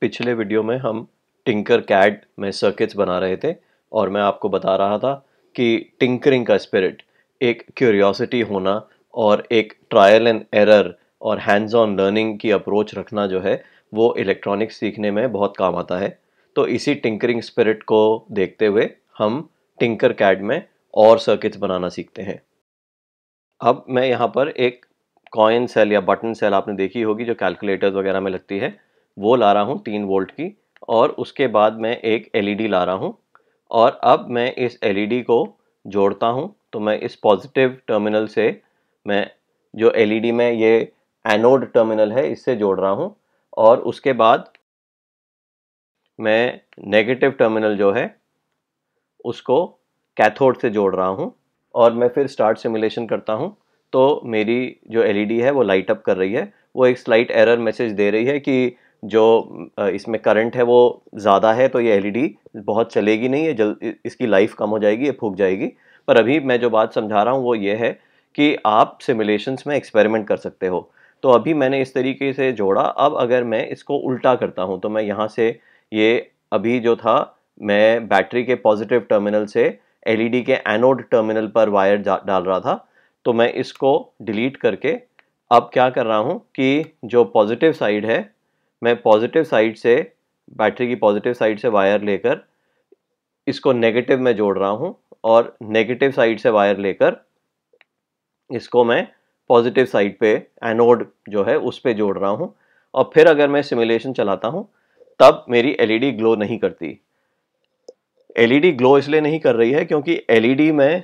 पिछले वीडियो में हम टिंकर कैड में सर्किट्स बना रहे थे और मैं आपको बता रहा था कि टिंकरिंग का स्पिरिट एक क्यूरियोसिटी होना और एक ट्रायल एंड एरर और हैंड्स ऑन लर्निंग की अप्रोच रखना जो है वो इलेक्ट्रॉनिक्स सीखने में बहुत काम आता है तो इसी टिंकरिंग स्पिरिट को देखते हुए हम टिंकर कैड में और सर्किट्स बनाना सीखते हैं अब मैं यहाँ पर एक कॉइन सेल या बटन सेल आपने देखी होगी जो कैलकुलेटर्स वगैरह में लगती है वो ला रहा हूँ तीन वोल्ट की और उसके बाद मैं एक एलईडी e ला रहा हूँ और अब मैं इस एलईडी e को जोड़ता हूँ तो मैं इस पॉजिटिव टर्मिनल से मैं जो एलईडी e में ये एनोड टर्मिनल है इससे जोड़ रहा हूँ और उसके बाद मैं नेगेटिव टर्मिनल जो है उसको कैथोड से जोड़ रहा हूँ और मैं फिर स्टार्ट सिमुलेशन करता हूँ तो मेरी जो एलईडी है वो लाइट अप कर रही है वो एक स्लाइट एरर मैसेज दे रही है कि जो इसमें करंट है वो ज़्यादा है तो ये एलईडी e बहुत चलेगी नहीं है जल इसकी लाइफ कम हो जाएगी ये फूक जाएगी पर अभी मैं जो बात समझा रहा हूँ वो ये है कि आप सिमुलेशंस में एक्सपेरिमेंट कर सकते हो तो अभी मैंने इस तरीके से जोड़ा अब अगर मैं इसको उल्टा करता हूँ तो मैं यहाँ से ये अभी जो था मैं बैटरी के पॉजिटिव टर्मिनल से एल e के एनोड टर्मिनल पर वायर डाल रहा था तो मैं इसको डिलीट करके अब क्या कर रहा हूँ कि जो पॉजिटिव साइड है मैं पॉजिटिव साइड से बैटरी की पॉजिटिव साइड से वायर लेकर इसको नेगेटिव में जोड़ रहा हूँ और नेगेटिव साइड से वायर लेकर इसको मैं पॉजिटिव साइड पे एनोड जो है उस पर जोड़ रहा हूँ और फिर अगर मैं सिमुलेशन चलाता हूँ तब मेरी एलईडी ग्लो e नहीं करती एलईडी ग्लो e इसलिए नहीं कर रही है क्योंकि एलईडी e में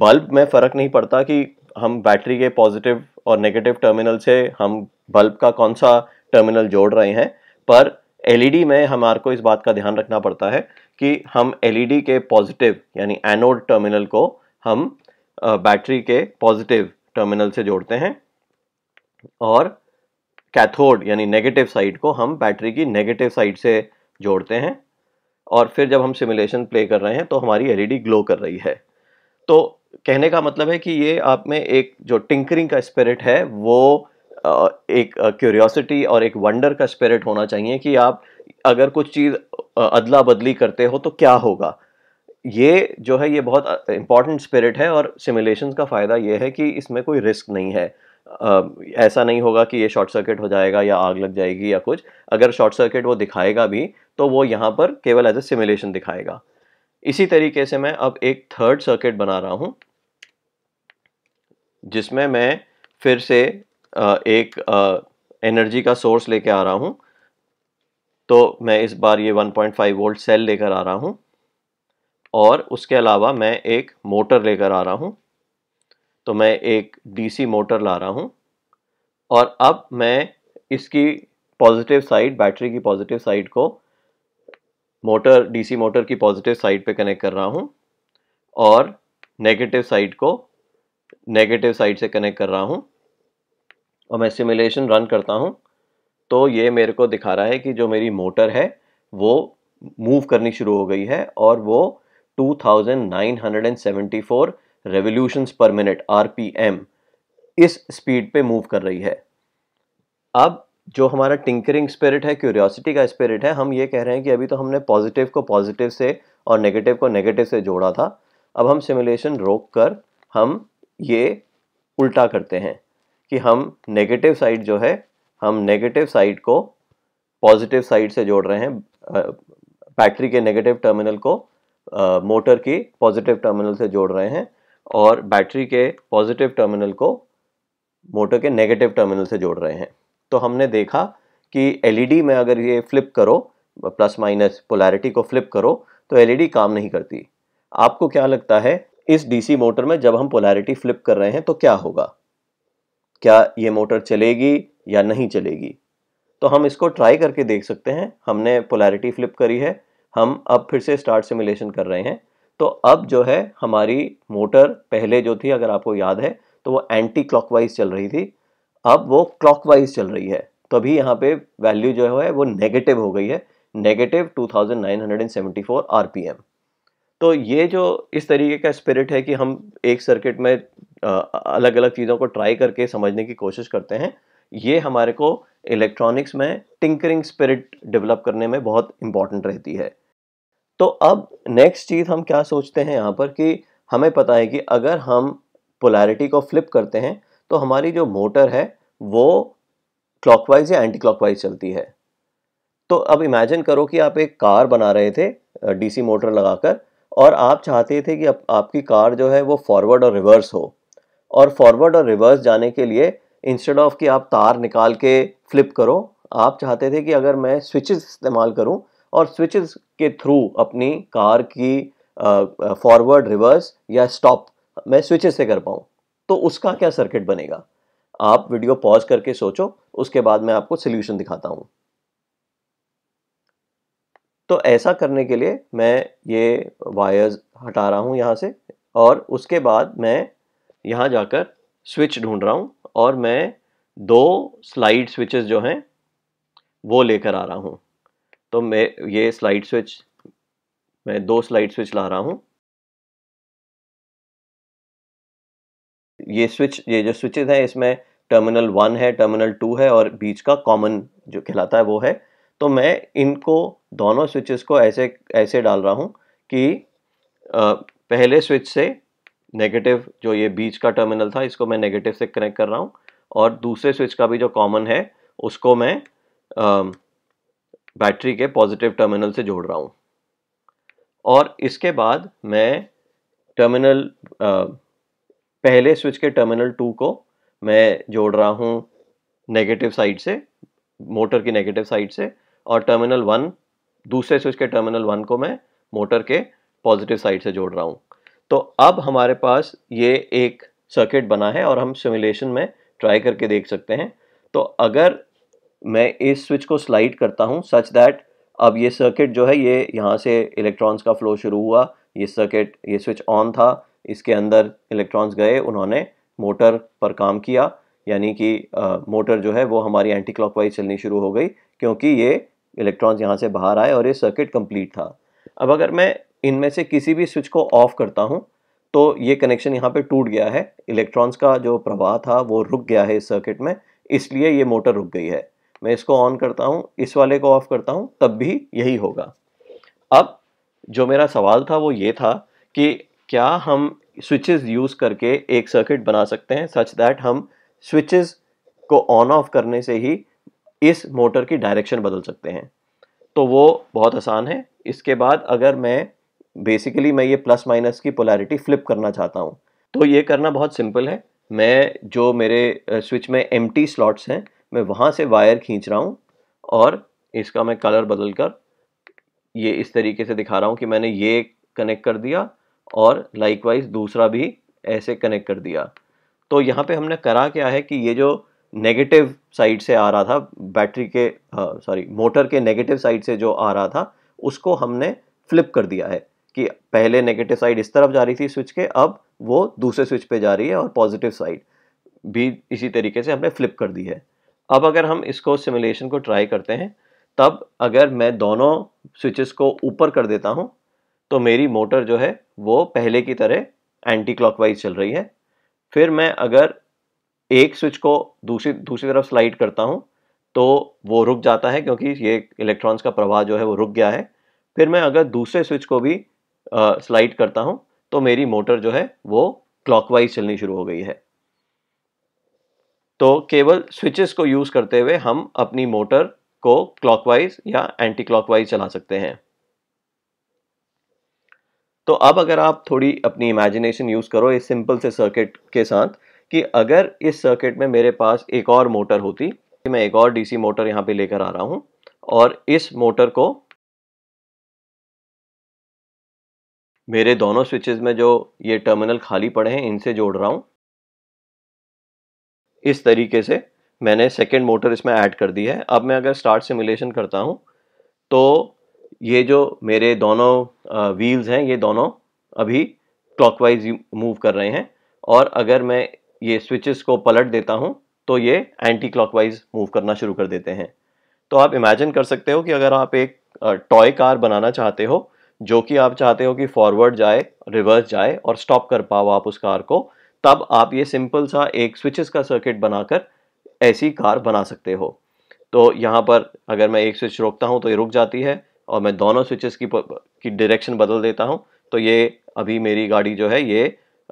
बल्ब में फ़र्क नहीं पड़ता कि हम बैटरी के पॉजिटिव और नेगेटिव टर्मिनल से हम बल्ब का कौन सा टर्मिनल जोड़ रहे हैं पर एलईडी e में हमारे को इस बात का ध्यान रखना पड़ता है कि हम एलईडी e के पॉजिटिव यानी एनोड टर्मिनल को हम बैटरी के पॉजिटिव टर्मिनल से जोड़ते हैं और कैथोड यानी नेगेटिव साइड को हम बैटरी की नेगेटिव साइड से जोड़ते हैं और फिर जब हम सिमुलेशन प्ले कर रहे हैं तो हमारी एलईडी ग्लो e कर रही है तो कहने का मतलब है कि ये आप में एक जो टिंकरिंग का स्पिरिट है वो एक क्यूरियोसिटी और एक वंडर का स्पिरिट होना चाहिए कि आप अगर कुछ चीज़ अदला बदली करते हो तो क्या होगा ये जो है ये बहुत इंपॉर्टेंट स्पिरिट है और सिमुलेशन का फ़ायदा ये है कि इसमें कोई रिस्क नहीं है ऐसा नहीं होगा कि ये शॉर्ट सर्किट हो जाएगा या आग लग जाएगी या कुछ अगर शॉर्ट सर्किट वो दिखाएगा भी तो वो यहाँ पर केवल एज ए सिमुलेशन दिखाएगा इसी तरीके से मैं अब एक थर्ड सर्किट बना रहा हूँ जिसमें मैं फिर से एक एनर्जी का सोर्स लेके आ रहा हूँ तो मैं इस बार ये 1.5 वोल्ट सेल लेकर आ रहा हूँ और उसके अलावा मैं एक मोटर लेकर आ रहा हूँ तो मैं एक डीसी मोटर ला रहा हूँ और अब मैं इसकी पॉजिटिव साइड बैटरी की पॉजिटिव साइड को मोटर डीसी मोटर की पॉजिटिव साइड पे कनेक्ट कर रहा हूँ और नेगेटिव साइड को नेगेटिव साइड से कनेक्ट कर रहा हूँ और मैं सिमुलेशन रन करता हूँ तो ये मेरे को दिखा रहा है कि जो मेरी मोटर है वो मूव करनी शुरू हो गई है और वो 2974 रेवोल्यूशंस पर मिनट आर इस स्पीड पे मूव कर रही है अब जो हमारा टिंकरिंग स्पिरिट है क्यूरियोसिटी का स्पिरिट है हम ये कह रहे हैं कि अभी तो हमने पॉजिटिव को पॉजिटिव से और नेगेटिव को नेगेटिव से जोड़ा था अब हम सिमुलेशन रोक कर हम ये उल्टा करते हैं कि हम नेगेटिव साइड जो है हम नेगेटिव साइड को पॉजिटिव साइड से जोड़ रहे हैं बैटरी के नेगेटिव टर्मिनल को मोटर की पॉजिटिव टर्मिनल से जोड़ रहे हैं और बैटरी के पॉजिटिव टर्मिनल को मोटर के नेगेटिव टर्मिनल से जोड़ रहे हैं तो हमने देखा कि एलईडी e में अगर ये फ्लिप करो प्लस माइनस पोलैरिटी को फ्लिप करो तो एलईडी e काम नहीं करती आपको क्या लगता है इस डीसी मोटर में जब हम पोलैरिटी फ्लिप कर रहे हैं तो क्या होगा क्या ये मोटर चलेगी या नहीं चलेगी तो हम इसको ट्राई करके देख सकते हैं हमने पोलैरिटी फ्लिप करी है हम अब फिर से स्टार्ट सिमुलेशन कर रहे हैं तो अब जो है हमारी मोटर पहले जो थी अगर आपको याद है तो वो एंटी क्लॉकवाइज चल रही थी अब वो क्लॉकवाइज चल रही है तो अभी यहाँ पे वैल्यू जो है वो नेगेटिव हो गई है नेगेटिव 2974 आरपीएम तो ये जो इस तरीके का स्पिरिट है कि हम एक सर्किट में अलग अलग चीज़ों को ट्राई करके समझने की कोशिश करते हैं ये हमारे को इलेक्ट्रॉनिक्स में टिंकरिंग स्पिरिट डेवलप करने में बहुत इम्पॉर्टेंट रहती है तो अब नेक्स्ट चीज़ हम क्या सोचते हैं यहाँ पर कि हमें पता है कि अगर हम पोलैरिटी को फ्लिप करते हैं तो हमारी जो मोटर है वो क्लॉकवाइज या एंटी क्लॉकवाइज चलती है तो अब इमेजिन करो कि आप एक कार बना रहे थे डीसी मोटर लगाकर और आप चाहते थे कि आप, आपकी कार जो है वो फॉरवर्ड और रिवर्स हो और फॉरवर्ड और रिवर्स जाने के लिए इंस्टेड ऑफ कि आप तार निकाल के फ्लिप करो आप चाहते थे कि अगर मैं स्विचेस इस्तेमाल करूं और स्विचेस के थ्रू अपनी कार की फॉरवर्ड रिवर्स या स्टॉप मैं स्विचेस से कर पाऊं तो उसका क्या सर्किट बनेगा आप वीडियो पॉज करके सोचो उसके बाद मैं आपको सोल्यूशन दिखाता हूँ तो ऐसा करने के लिए मैं ये वायर्स हटा रहा हूँ यहाँ से और उसके बाद मैं यहाँ जाकर स्विच ढूंढ रहा हूँ और मैं दो स्लाइड स्विचेस जो हैं वो लेकर आ रहा हूँ तो मैं ये स्लाइड स्विच मैं दो स्लाइड स्विच ला रहा हूँ ये स्विच ये जो स्विचेस हैं इसमें टर्मिनल वन है टर्मिनल टू है और बीच का कॉमन जो कहलाता है वो है तो मैं इनको दोनों स्विचेस को ऐसे ऐसे डाल रहा हूँ कि आ, पहले स्विच से नेगेटिव जो ये बीच का टर्मिनल था इसको मैं नेगेटिव से कनेक्ट कर रहा हूँ और दूसरे स्विच का भी जो कॉमन है उसको मैं बैटरी के पॉजिटिव टर्मिनल से जोड़ रहा हूँ और इसके बाद मैं टर्मिनल पहले स्विच के टर्मिनल टू को मैं जोड़ रहा हूँ नेगेटिव साइड से मोटर की नेगेटिव साइड से और टर्मिनल वन दूसरे स्विच के टर्मिनल वन को मैं मोटर के पॉजिटिव साइड से जोड़ रहा हूँ तो अब हमारे पास ये एक सर्किट बना है और हम सिमुलेशन में ट्राई करके देख सकते हैं तो अगर मैं इस स्विच को स्लाइड करता हूँ सच दैट अब ये सर्किट जो है ये यहाँ से इलेक्ट्रॉन्स का फ्लो शुरू हुआ ये सर्किट ये स्विच ऑन था इसके अंदर इलेक्ट्रॉन्स गए उन्होंने मोटर पर काम किया यानी कि आ, मोटर जो है वो हमारी एंटी क्लॉकवाइज चलनी शुरू हो गई क्योंकि ये इलेक्ट्रॉन्स यहाँ से बाहर आए और ये सर्किट कंप्लीट था अब अगर मैं इनमें से किसी भी स्विच को ऑफ करता हूँ तो ये कनेक्शन यहाँ पे टूट गया है इलेक्ट्रॉन्स का जो प्रवाह था वो रुक गया है इस सर्किट में इसलिए ये मोटर रुक गई है मैं इसको ऑन करता हूँ इस वाले को ऑफ करता हूँ तब भी यही होगा अब जो मेरा सवाल था वो ये था कि क्या हम स्विचेस यूज़ करके एक सर्किट बना सकते हैं सच दैट हम स्विचेस को ऑन ऑफ करने से ही इस मोटर की डायरेक्शन बदल सकते हैं तो वो बहुत आसान है इसके बाद अगर मैं बेसिकली मैं ये प्लस माइनस की पोलैरिटी फ्लिप करना चाहता हूँ तो ये करना बहुत सिंपल है मैं जो मेरे स्विच में एम स्लॉट्स हैं मैं वहाँ से वायर खींच रहा हूँ और इसका मैं कलर बदल कर ये इस तरीके से दिखा रहा हूँ कि मैंने ये कनेक्ट कर दिया और लाइकवाइज दूसरा भी ऐसे कनेक्ट कर दिया तो यहाँ पे हमने करा क्या है कि ये जो नेगेटिव साइड से आ रहा था बैटरी के सॉरी मोटर के नेगेटिव साइड से जो आ रहा था उसको हमने फ्लिप कर दिया है कि पहले नेगेटिव साइड इस तरफ जा रही थी स्विच के अब वो दूसरे स्विच पे जा रही है और पॉजिटिव साइड भी इसी तरीके से हमने फ्लिप कर दी है अब अगर हम इसको सिमुलेशन को ट्राई करते हैं तब अगर मैं दोनों स्विचेस को ऊपर कर देता हूँ तो मेरी मोटर जो है वो पहले की तरह एंटी क्लॉकवाइज चल रही है फिर मैं अगर एक स्विच को दूसरी दूसरी तरफ स्लाइड करता हूँ तो वो रुक जाता है क्योंकि ये इलेक्ट्रॉन्स का प्रवाह जो है वो रुक गया है फिर मैं अगर दूसरे स्विच को भी स्लाइड करता हूं तो मेरी मोटर जो है वो क्लॉकवाइज चलनी शुरू हो गई है तो केवल स्विचेस को यूज़ करते हुए हम अपनी मोटर को क्लॉकवाइज या एंटी क्लॉकवाइज चला सकते हैं तो अब अगर आप थोड़ी अपनी इमेजिनेशन यूज़ करो इस सिंपल से सर्किट के साथ कि अगर इस सर्किट में मेरे पास एक और मोटर होती मैं एक और डीसी मोटर यहां पे लेकर आ रहा हूं और इस मोटर को मेरे दोनों स्विचेस में जो ये टर्मिनल खाली पड़े हैं इनसे जोड़ रहा हूँ इस तरीके से मैंने सेकेंड मोटर इसमें ऐड कर दी है अब मैं अगर स्टार्ट सिमुलेशन करता हूँ तो ये जो मेरे दोनों व्हील्स हैं ये दोनों अभी क्लॉकवाइज मूव कर रहे हैं और अगर मैं ये स्विचेस को पलट देता हूँ तो ये एंटी क्लॉकवाइज मूव करना शुरू कर देते हैं तो आप इमेजिन कर सकते हो कि अगर आप एक टॉय कार बनाना चाहते हो जो कि आप चाहते हो कि फॉरवर्ड जाए रिवर्स जाए और स्टॉप कर पाओ आप उस कार को तब आप ये सिंपल सा एक स्विचेस का सर्किट बनाकर ऐसी कार बना सकते हो तो यहाँ पर अगर मैं एक स्विच रोकता हूँ तो ये रुक जाती है और मैं दोनों स्विचेस की की डायरेक्शन बदल देता हूँ तो ये अभी मेरी गाड़ी जो है ये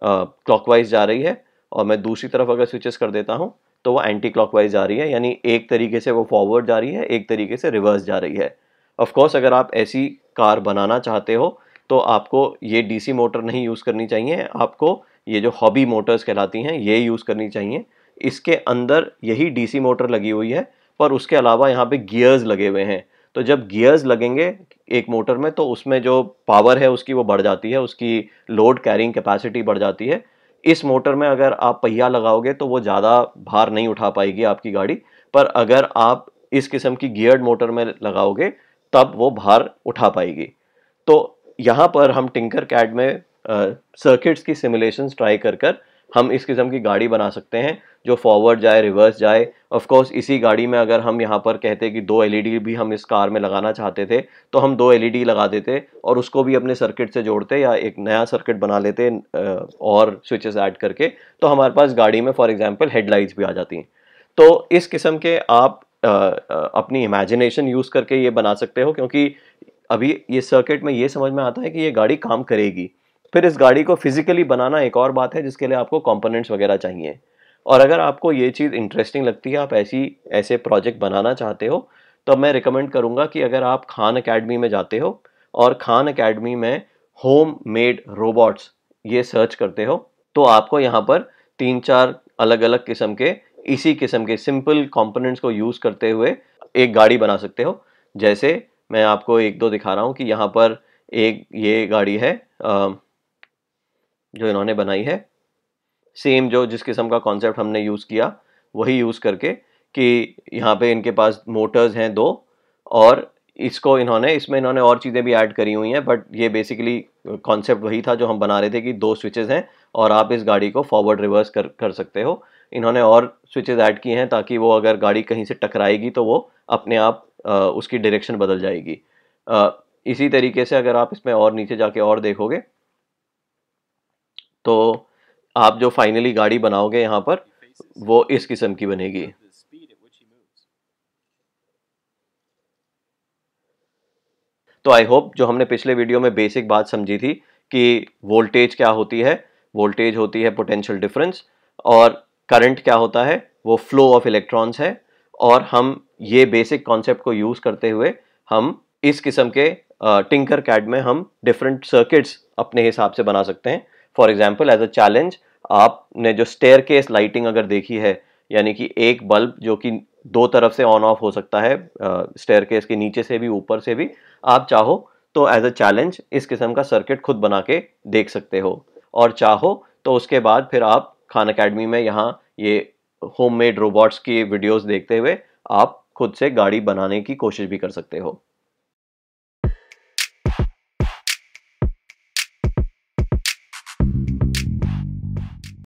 क्लॉकवाइज जा रही है और मैं दूसरी तरफ अगर स्विचेस कर देता हूँ तो वो एंटी क्लॉकवाइज जा रही है यानी एक तरीके से वो फॉरवर्ड जा रही है एक तरीके से रिवर्स जा रही है ऑफ कोर्स अगर आप ऐसी कार बनाना चाहते हो तो आपको ये डीसी मोटर नहीं यूज़ करनी चाहिए आपको ये जो हॉबी मोटर्स कहलाती हैं ये यूज़ करनी चाहिए इसके अंदर यही डीसी मोटर लगी हुई है पर उसके अलावा यहाँ पे गियर्स लगे हुए हैं तो जब गियर्स लगेंगे एक मोटर में तो उसमें जो पावर है उसकी वो बढ़ जाती है उसकी लोड कैरिंग कैपेसिटी बढ़ जाती है इस मोटर में अगर आप पहिया लगाओगे तो वो ज़्यादा भार नहीं उठा पाएगी आपकी गाड़ी पर अगर आप इस किस्म की गियर्ड मोटर में लगाओगे तब वो भार उठा पाएगी तो यहाँ पर हम टिंकर कैड में सर्किट्स uh, की सिमुलेशन ट्राई कर कर हम इस किस्म की गाड़ी बना सकते हैं जो फॉरवर्ड जाए रिवर्स जाए ऑफ कोर्स इसी गाड़ी में अगर हम यहाँ पर कहते कि दो एलईडी भी हम इस कार में लगाना चाहते थे तो हम दो एलईडी लगा देते और उसको भी अपने सर्किट से जोड़ते या एक नया सर्किट बना लेते और स्विचेस ऐड करके तो हमारे पास गाड़ी में फॉर एग्ज़ाम्पल हेडलाइट्स भी आ जाती हैं तो इस किस्म के आप अपनी इमेजिनेशन यूज़ करके ये बना सकते हो क्योंकि अभी ये सर्किट में ये समझ में आता है कि ये गाड़ी काम करेगी फिर इस गाड़ी को फिजिकली बनाना एक और बात है जिसके लिए आपको कंपोनेंट्स वगैरह चाहिए और अगर आपको ये चीज़ इंटरेस्टिंग लगती है आप ऐसी ऐसे प्रोजेक्ट बनाना चाहते हो तो मैं रिकमेंड करूँगा कि अगर आप खान अकेडमी में जाते हो और खान अकेडमी में होम मेड रोबोट्स ये सर्च करते हो तो आपको यहाँ पर तीन चार अलग अलग किस्म के इसी किस्म के सिंपल कंपोनेंट्स को यूज़ करते हुए एक गाड़ी बना सकते हो जैसे मैं आपको एक दो दिखा रहा हूँ कि यहाँ पर एक ये गाड़ी है जो इन्होंने बनाई है सेम जो जिस किस्म का कॉन्सेप्ट हमने यूज़ किया वही यूज़ करके कि यहाँ पे इनके पास मोटर्स हैं दो और इसको इन्होंने इसमें इन्होंने और चीज़ें भी ऐड करी हुई हैं बट ये बेसिकली कॉन्सेप्ट वही था जो हम बना रहे थे कि दो स्विचेस हैं और आप इस गाड़ी को फॉरवर्ड रिवर्स कर कर सकते हो इन्होंने और स्विचेज ऐड किए हैं ताकि वो अगर गाड़ी कहीं से टकराएगी तो वो अपने आप उसकी डायरेक्शन बदल जाएगी इसी तरीके से अगर आप इसमें और नीचे जाके और देखोगे तो आप जो फाइनली गाड़ी बनाओगे यहाँ पर वो इस किस्म की बनेगी तो आई होप जो हमने पिछले वीडियो में बेसिक बात समझी थी कि वोल्टेज क्या होती है वोल्टेज होती है पोटेंशियल डिफरेंस और करंट क्या होता है वो फ्लो ऑफ इलेक्ट्रॉन्स है और हम ये बेसिक कॉन्सेप्ट को यूज़ करते हुए हम इस किस्म के टिंकर uh, कैड में हम डिफरेंट सर्किट्स अपने हिसाब से बना सकते हैं for example as a challenge आपने जो स्टेयर केस लाइटिंग अगर देखी है यानी कि एक बल्ब जो कि दो तरफ से ऑन ऑफ हो सकता है स्टेयर uh, केस के नीचे से भी ऊपर से भी आप चाहो तो एज अ चैलेंज इस किस्म का सर्किट खुद बना के देख सकते हो और चाहो तो उसके बाद फिर आप खान अकेडमी में यहाँ ये होममेड रोबोट्स की वीडियोस देखते हुए आप खुद से गाड़ी बनाने की कोशिश भी कर सकते हो